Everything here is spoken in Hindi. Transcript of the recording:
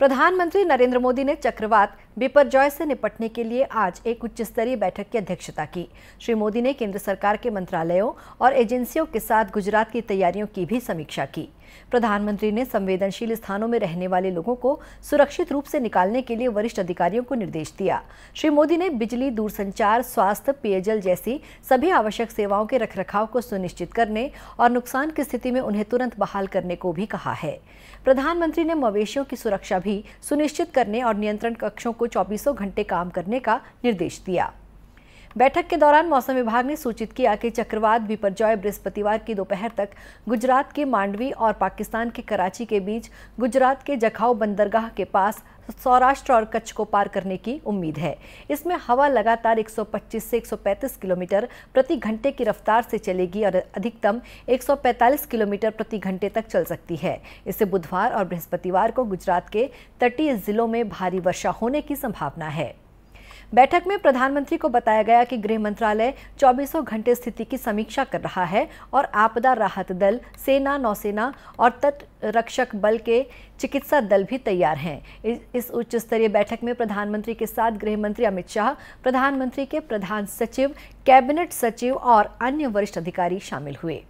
प्रधानमंत्री नरेंद्र मोदी ने चक्रवात बिपरजॉय से निपटने के लिए आज एक उच्च स्तरीय बैठक की अध्यक्षता की श्री मोदी ने केंद्र सरकार के मंत्रालयों और एजेंसियों के साथ गुजरात की तैयारियों की भी समीक्षा की प्रधानमंत्री ने संवेदनशील स्थानों में रहने वाले लोगों को सुरक्षित रूप से निकालने के लिए वरिष्ठ अधिकारियों को निर्देश दिया श्री मोदी ने बिजली दूरसंचार स्वास्थ्य पेयजल जैसी सभी आवश्यक सेवाओं के रखरखाव को सुनिश्चित करने और नुकसान की स्थिति में उन्हें तुरंत बहाल करने को भी कहा है प्रधानमंत्री ने मवेशियों की सुरक्षा भी सुनिश्चित करने और नियंत्रण कक्षों को चौबीसों घंटे काम करने का निर्देश दिया बैठक के दौरान मौसम विभाग ने सूचित किया कि चक्रवात विपरजॉय बृहस्पतिवार की दोपहर तक गुजरात के मांडवी और पाकिस्तान के कराची के बीच गुजरात के जखाऊ बंदरगाह के पास सौराष्ट्र और कच्छ को पार करने की उम्मीद है इसमें हवा लगातार 125 से 135 किलोमीटर प्रति घंटे की रफ्तार से चलेगी और अधिकतम 145 किलोमीटर प्रति घंटे तक चल सकती है इससे बुधवार और बृहस्पतिवार को गुजरात के तटीय जिलों में भारी वर्षा होने की संभावना है बैठक में प्रधानमंत्री को बताया गया कि गृह मंत्रालय 2400 घंटे स्थिति की समीक्षा कर रहा है और आपदा राहत दल सेना नौसेना और तट रक्षक बल के चिकित्सा दल भी तैयार हैं इस उच्च स्तरीय बैठक में प्रधानमंत्री के साथ गृह मंत्री अमित शाह प्रधानमंत्री के प्रधान सचिव कैबिनेट सचिव और अन्य वरिष्ठ अधिकारी शामिल हुए